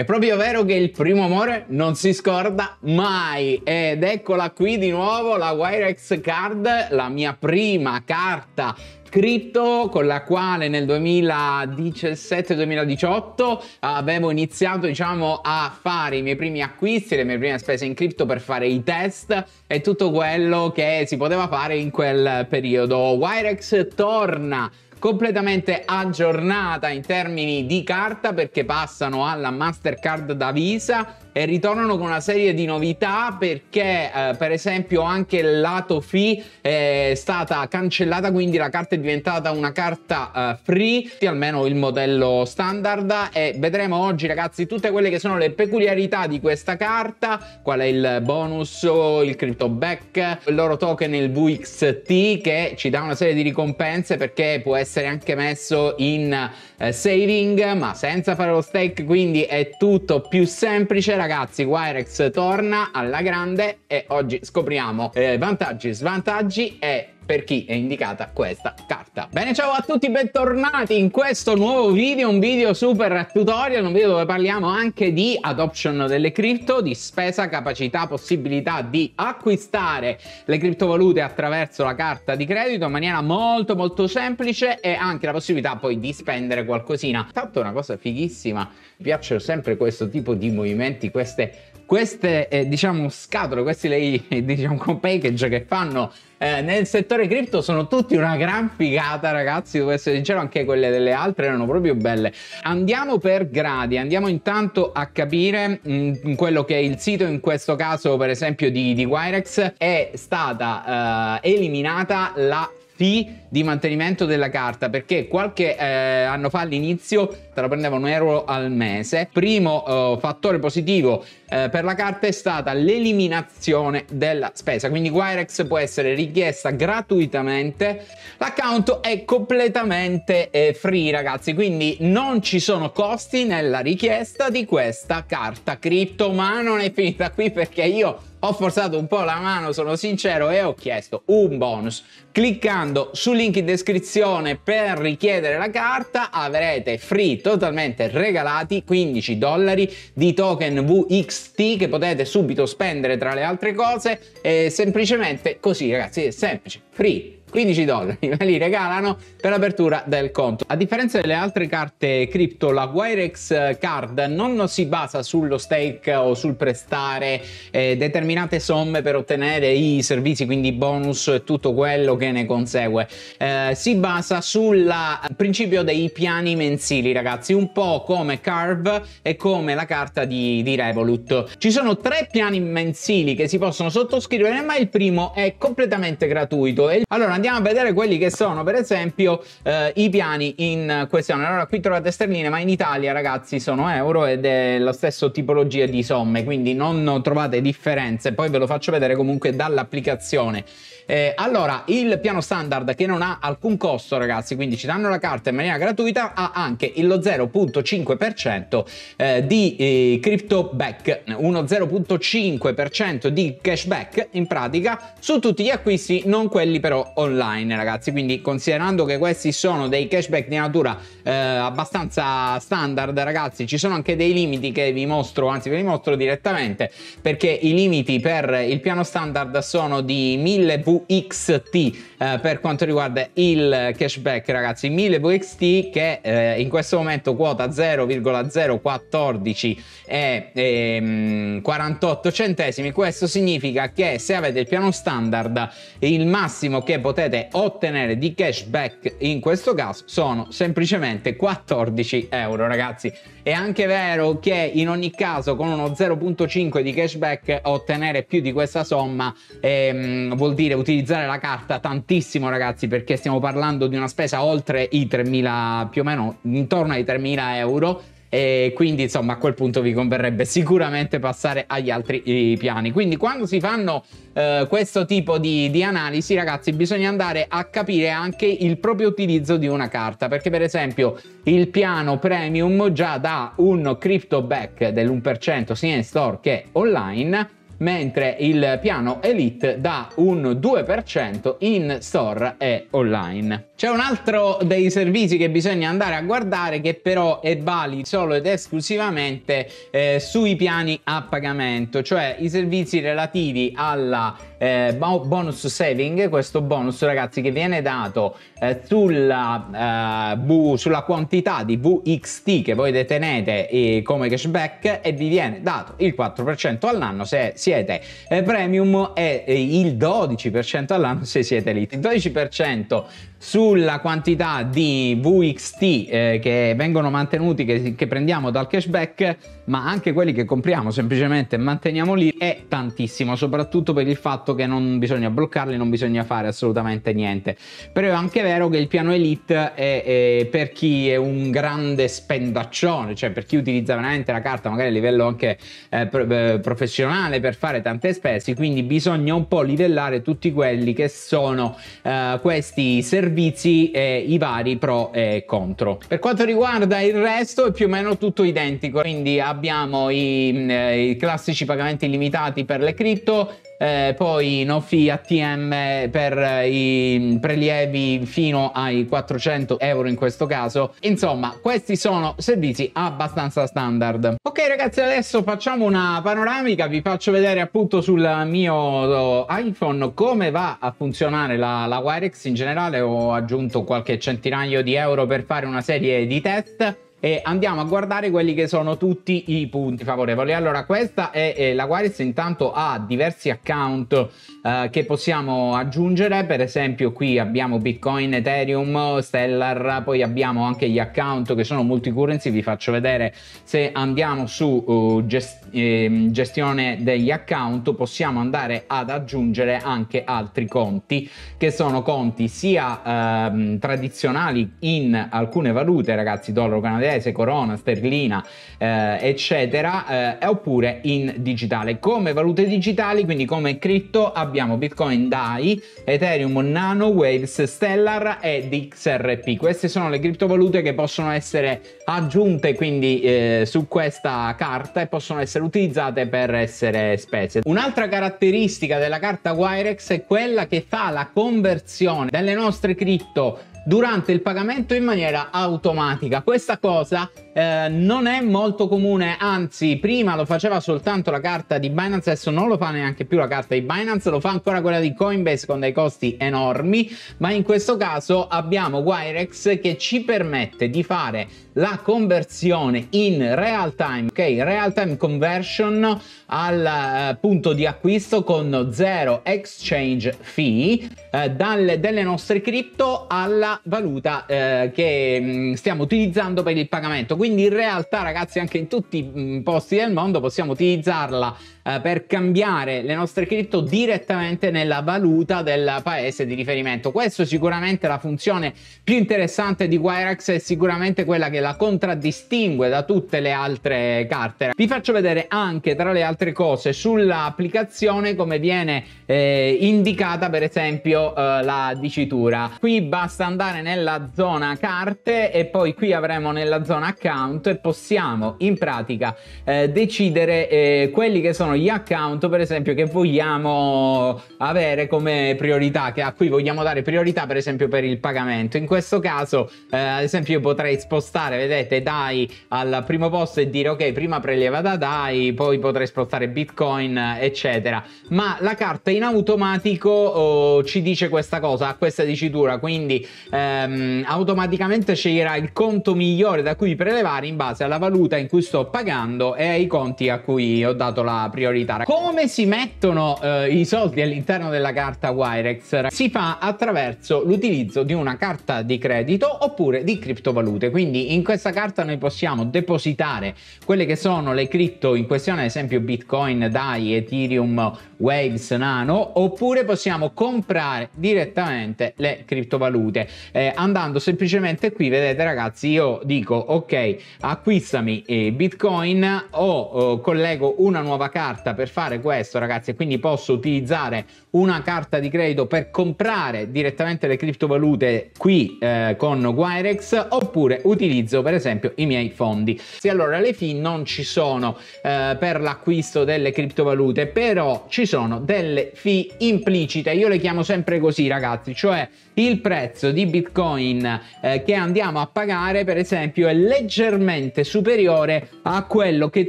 È proprio vero che il primo amore non si scorda mai ed eccola qui di nuovo la Wirex Card, la mia prima carta cripto con la quale nel 2017-2018 avevo iniziato diciamo a fare i miei primi acquisti, le mie prime spese in cripto per fare i test e tutto quello che si poteva fare in quel periodo. Wirex torna completamente aggiornata in termini di carta perché passano alla Mastercard da Visa e ritornano con una serie di novità perché eh, per esempio anche il lato free eh, è stata cancellata quindi la carta è diventata una carta eh, free almeno il modello standard e vedremo oggi ragazzi tutte quelle che sono le peculiarità di questa carta qual è il bonus il crypto back il loro token il VXT che ci dà una serie di ricompense perché può essere essere anche messo in eh, saving ma senza fare lo stake quindi è tutto più semplice ragazzi Wirex torna alla grande e oggi scopriamo eh, vantaggi, svantaggi e per chi è indicata questa carta. Bene, ciao a tutti, bentornati in questo nuovo video, un video super tutorial, un video dove parliamo anche di adoption delle cripto, di spesa, capacità, possibilità di acquistare le criptovalute attraverso la carta di credito in maniera molto molto semplice e anche la possibilità poi di spendere qualcosina. Tanto una cosa fighissima, mi piacciono sempre questo tipo di movimenti, queste queste eh, diciamo scatole, questi lei, diciamo package che fanno eh, nel settore cripto sono tutti una gran figata ragazzi, devo essere sincero, anche quelle delle altre erano proprio belle. Andiamo per gradi, andiamo intanto a capire mh, mm, quello che è il sito in questo caso per esempio di, di Wirex è stata eh, eliminata la fee di mantenimento della carta perché qualche eh, anno fa all'inizio te la prendevano un euro al mese. Primo eh, fattore positivo eh, per la carta è stata l'eliminazione della spesa, quindi Wirex può essere richiesta gratuitamente. L'account è completamente eh, free ragazzi, quindi non ci sono costi nella richiesta di questa carta cripto, ma non è finita qui perché io ho forzato un po' la mano, sono sincero, e ho chiesto un bonus. Cliccando sul link in descrizione per richiedere la carta avrete free totalmente regalati 15 dollari di token VXT che potete subito spendere tra le altre cose. E semplicemente così ragazzi, è semplice, free 15 dollari, me li regalano per l'apertura del conto. A differenza delle altre carte cripto, la Wirex Card non si basa sullo stake o sul prestare eh, determinate somme per ottenere i servizi, quindi bonus e tutto quello che ne consegue. Eh, si basa sul principio dei piani mensili, ragazzi, un po' come Carve e come la carta di, di Revolut. Ci sono tre piani mensili che si possono sottoscrivere, ma il primo è completamente gratuito. Allora, andiamo a vedere quelli che sono per esempio eh, i piani in questione. Allora qui trovate sterline ma in Italia ragazzi sono euro ed è la stessa tipologia di somme quindi non trovate differenze. Poi ve lo faccio vedere comunque dall'applicazione. Eh, allora il piano standard che non ha alcun costo ragazzi quindi ci danno la carta in maniera gratuita ha anche lo 0.5% eh, di eh, crypto back, uno 0.5% di cashback in pratica su tutti gli acquisti, non quelli però online ragazzi quindi considerando che questi sono dei cashback di natura eh, abbastanza standard ragazzi ci sono anche dei limiti che vi mostro anzi ve li mostro direttamente perché i limiti per il piano standard sono di 1000 VXT eh, per quanto riguarda il cashback ragazzi 1000 VXT che eh, in questo momento quota 0,014 e, e ehm, 48 centesimi questo significa che se avete il piano standard il massimo che potete potete ottenere di cashback in questo caso sono semplicemente 14 euro ragazzi è anche vero che in ogni caso con uno 0.5 di cashback ottenere più di questa somma ehm, vuol dire utilizzare la carta tantissimo ragazzi perché stiamo parlando di una spesa oltre i 3.000 più o meno intorno ai 3.000 euro e quindi insomma a quel punto vi converrebbe sicuramente passare agli altri piani. Quindi quando si fanno eh, questo tipo di, di analisi ragazzi bisogna andare a capire anche il proprio utilizzo di una carta perché per esempio il piano premium già dà un crypto back dell'1% sia in store che online mentre il piano Elite dà un 2% in store e online. C'è un altro dei servizi che bisogna andare a guardare che però è valido solo ed esclusivamente eh, sui piani a pagamento, cioè i servizi relativi al eh, bonus saving, questo bonus ragazzi che viene dato eh, sulla, bu, eh, sulla, quantità di VXT che voi detenete eh, come cashback e vi viene dato il 4% all'anno se siete eh, premium e il 12% all'anno se siete lit. Il 12% su sulla quantità di VXT eh, che vengono mantenuti, che, che, prendiamo dal cashback, ma anche quelli che compriamo semplicemente manteniamo lì, è tantissimo, soprattutto per il fatto che non bisogna bloccarli, non bisogna fare assolutamente niente. Però è anche vero che il piano Elite è, è per chi è un grande spendaccione, cioè per chi utilizza veramente la carta, magari a livello anche eh, eh professionale, per fare tante spese, quindi bisogna un po' livellare tutti quelli che sono eh, questi servizi indirizzi eh, i vari pro e contro. Per quanto riguarda il resto è più o meno tutto identico, quindi abbiamo i, mm, eh, i classici pagamenti limitati per le cripto, eh, poi fee ATM per eh, i prelievi fino ai 400 euro in questo caso insomma questi sono servizi abbastanza standard ok ragazzi adesso facciamo una panoramica vi faccio vedere appunto sul mio oh, iPhone come va a funzionare la, la Wirex in generale ho aggiunto qualche centinaio di euro per fare una serie di test e andiamo a guardare quelli che sono tutti i punti favorevoli. Allora, questa è eh, la Quaritz intanto ha diversi account eh, che possiamo aggiungere, per esempio qui abbiamo Bitcoin, Ethereum, Stellar, poi abbiamo anche gli account che sono multicurrency, vi faccio vedere se andiamo su uh, gest- eh, gestione degli account possiamo andare ad aggiungere anche altri conti che sono conti sia ehm, tradizionali in alcune valute, ragazzi, dollaro canadese inglese, corona, sterlina, eh, eccetera, eh, oppure in digitale. Come valute digitali, quindi come cripto, abbiamo Bitcoin DAI, Ethereum Nano, Waves, Stellar e XRP. Queste sono le criptovalute che possono essere aggiunte quindi eh, su questa carta e possono essere utilizzate per essere spese. Un'altra caratteristica della carta Wirex è quella che fa la conversione delle nostre cripto durante il pagamento in maniera automatica. Questa cosa eh, non è molto comune, anzi prima lo faceva soltanto la carta di Binance, adesso non lo fa neanche più la carta di Binance, lo fa ancora quella di Coinbase con dei costi enormi, ma in questo caso abbiamo Wirex che ci permette di fare la conversione in real time, ok? Real time conversion al eh, punto di acquisto con zero exchange fee eh, dalle, delle nostre cripto alla valuta eh, che mm, stiamo utilizzando per il pagamento. Quindi in realtà ragazzi anche in tutti i mm, posti del mondo possiamo utilizzarla eh, per cambiare le nostre cripto direttamente nella valuta del paese di riferimento. Questo è sicuramente la funzione più interessante di Wirex e sicuramente quella che la contraddistingue da tutte le altre carte. Vi faccio vedere anche tra le altre cose sull'applicazione come viene eh, indicata per esempio eh, la dicitura. Qui basta andare nella zona carte e poi qui avremo nella zona account e possiamo in pratica eh, decidere eh, quelli che sono gli gli account per esempio che vogliamo avere come priorità, che a cui vogliamo dare priorità per esempio per il pagamento. In questo caso eh, ad esempio io potrei spostare, vedete, DAI al primo posto e dire ok prima preleva da DAI, poi potrei spostare Bitcoin eccetera. Ma la carta in automatico oh, ci dice questa cosa, a questa dicitura, quindi ehm, automaticamente sceglierà il conto migliore da cui prelevare in base alla valuta in cui sto pagando e ai conti a cui ho dato la prima priorità. Come si mettono eh, i soldi all'interno della carta Wirex? Si fa attraverso l'utilizzo di una carta di credito oppure di criptovalute. Quindi in questa carta noi possiamo depositare quelle che sono le cripto in questione, ad esempio Bitcoin, DAI, Ethereum, Waves, Nano, oppure possiamo comprare direttamente le criptovalute eh, andando semplicemente qui, vedete ragazzi, io dico ok, acquistami eh, Bitcoin o oh, collego una nuova carta carta per fare questo ragazzi quindi posso utilizzare una carta di credito per comprare direttamente le criptovalute qui eh, con Wirex oppure utilizzo per esempio i miei fondi sì allora le fee non ci sono eh, per l'acquisto delle criptovalute però ci sono delle fee implicite io le chiamo sempre così ragazzi cioè il prezzo di bitcoin eh, che andiamo a pagare per esempio è leggermente superiore a quello che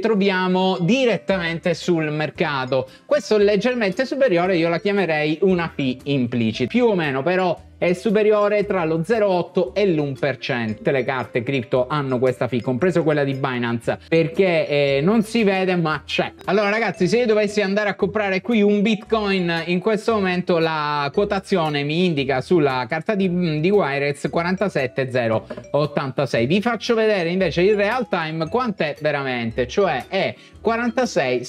troviamo direttamente su sul mercato. Questo leggermente superiore io la chiamerei una P implicita. Più o meno però e superiore tra lo 0,8 e l'1%. Tutte le carte cripto hanno questa fee, compreso quella di Binance, perché eh, non si vede ma c'è. Allora ragazzi, se io dovessi andare a comprare qui un Bitcoin in questo momento la quotazione mi indica sulla carta di, mm, di Wirex 47086. Vi faccio vedere invece in real time quant'è veramente, cioè è e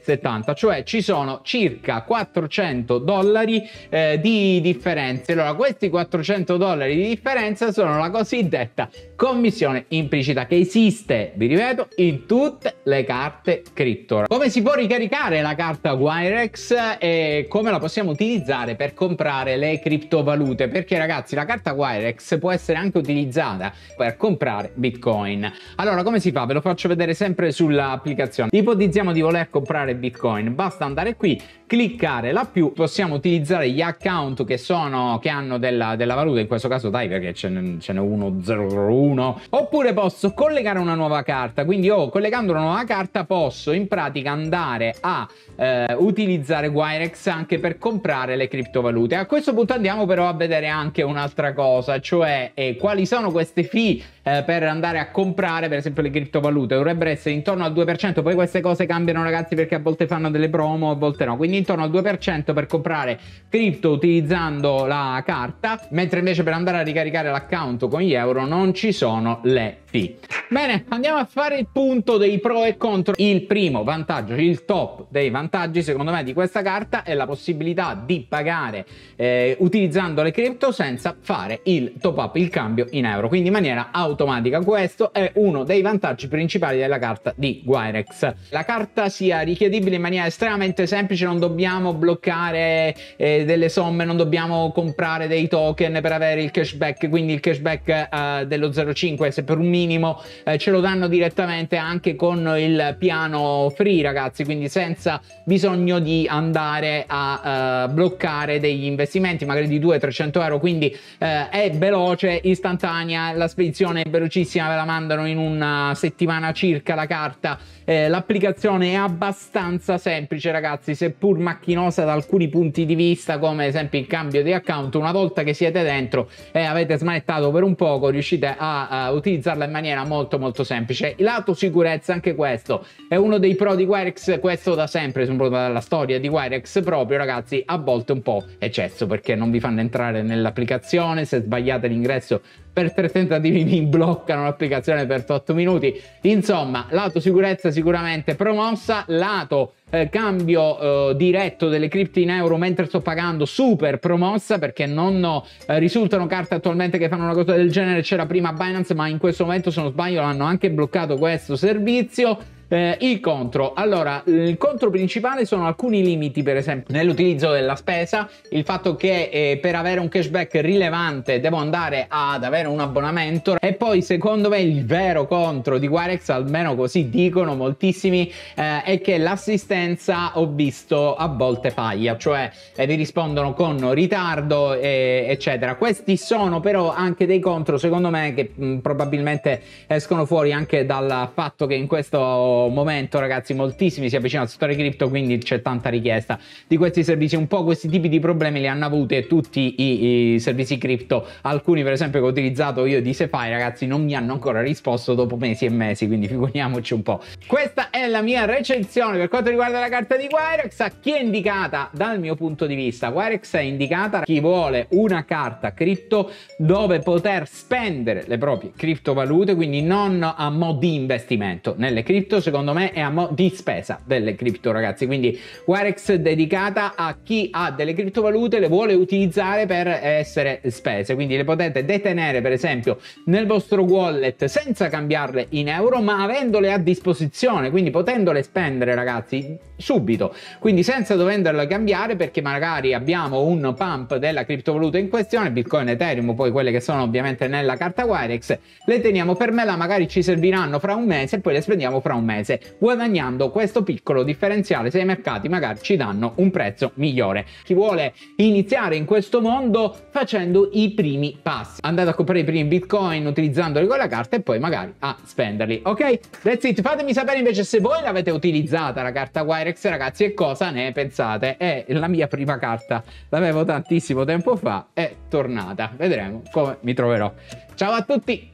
70, cioè ci sono circa 400 dollari eh, di differenze. Allora, questo questi 400 dollari di differenza sono la cosiddetta commissione implicita che esiste, vi ripeto, in tutte le carte Cryptor. Come si può ricaricare la carta Wirex e come la possiamo utilizzare per comprare le criptovalute? Perché ragazzi la carta Wirex può essere anche utilizzata per comprare Bitcoin. Allora come si fa? Ve lo faccio vedere sempre sull'applicazione. Ipotizziamo di voler comprare Bitcoin, basta andare qui, cliccare la più, possiamo utilizzare gli account che sono che hanno della, della valuta, in questo caso dai perché ce n'è uno 001 1 oppure posso collegare una nuova carta quindi io oh, collegando una nuova carta posso in pratica andare a eh, utilizzare Wirex anche per comprare le criptovalute a questo punto andiamo però a vedere anche un'altra cosa cioè eh, quali sono queste fee eh, per andare a comprare per esempio le criptovalute dovrebbero essere intorno al 2%, poi queste cose cambiano ragazzi perché a volte fanno delle promo, a volte no, quindi intorno al 2% per comprare cripto utilizzando la carta, mentre invece per andare a ricaricare l'account con gli euro non ci sono le P. Bene, andiamo a fare il punto dei pro e contro. Il primo vantaggio, il top dei vantaggi secondo me di questa carta è la possibilità di pagare eh, utilizzando le cripto senza fare il top up, il cambio in euro, quindi in maniera automatica. Questo è uno dei vantaggi principali della carta di Wirex. La carta sia richiedibile in maniera estremamente semplice, non dobbiamo bloccare eh, delle somme, non dobbiamo comprare dei token per avere il cashback, quindi il cashback eh, dello 0,5 se per un 1000 minimo eh, ce lo danno direttamente anche con il piano free ragazzi quindi senza bisogno di andare a eh, bloccare degli investimenti magari di 200-300 euro quindi eh, è veloce istantanea la spedizione è velocissima ve la mandano in una settimana circa la carta eh, l'applicazione è abbastanza semplice ragazzi seppur macchinosa da alcuni punti di vista come ad esempio il cambio di account una volta che siete dentro e avete smanettato per un poco riuscite a, a eh, utilizzarla in maniera molto molto semplice. Il lato sicurezza, anche questo, è uno dei pro di Wirex, questo da sempre, dalla storia di Wirex proprio, ragazzi, a volte un po' eccesso, perché non vi fanno entrare nell'applicazione, se sbagliate l'ingresso per tre tentativi vi bloccano l'applicazione per 8 minuti. Insomma, lato sicurezza sicuramente promossa, lato eh, cambio eh, diretto delle cripto in euro mentre sto pagando super promossa perché non ho, eh, risultano carte attualmente che fanno una cosa del genere c'era prima Binance ma in questo momento se non sbaglio hanno anche bloccato questo servizio eh, il contro. Allora, il contro principale sono alcuni limiti, per esempio, nell'utilizzo della spesa, il fatto che eh, per avere un cashback rilevante devo andare ad avere un abbonamento e poi secondo me il vero contro di Wirex, almeno così dicono moltissimi, eh, è che l'assistenza ho visto a volte faglia, cioè vi eh, rispondono con ritardo, eccetera. Questi sono però anche dei contro, secondo me, che mh, probabilmente escono fuori anche dal fatto che in questo momento ragazzi moltissimi si avvicinano al settore cripto quindi c'è tanta richiesta di questi servizi un po' questi tipi di problemi li hanno avuti tutti i, i servizi cripto alcuni per esempio che ho utilizzato io di Sefai ragazzi non mi hanno ancora risposto dopo mesi e mesi quindi figuriamoci un po' questa è la mia recensione per quanto riguarda la carta di Wirex a chi è indicata dal mio punto di vista Wirex è indicata a chi vuole una carta cripto dove poter spendere le proprie criptovalute quindi non a mo' di investimento nelle cripto se secondo me è a mo' di spesa delle cripto ragazzi, quindi Warex dedicata a chi ha delle criptovalute, le vuole utilizzare per essere spese, quindi le potete detenere per esempio nel vostro wallet senza cambiarle in euro ma avendole a disposizione, quindi potendole spendere ragazzi subito, quindi senza doverle cambiare perché magari abbiamo un pump della criptovaluta in questione, Bitcoin, Ethereum, poi quelle che sono ovviamente nella carta Wirex, le teniamo per me mela, magari ci serviranno fra un mese e poi le spendiamo fra un mese mese, guadagnando questo piccolo differenziale se i mercati magari ci danno un prezzo migliore. Chi vuole iniziare in questo mondo facendo i primi passi, andate a comprare i primi bitcoin utilizzandoli con la carta e poi magari a spenderli, ok? That's it, fatemi sapere invece se voi l'avete utilizzata la carta Wirex ragazzi e cosa ne pensate. È la mia prima carta, l'avevo tantissimo tempo fa, è tornata, vedremo come mi troverò. Ciao a tutti!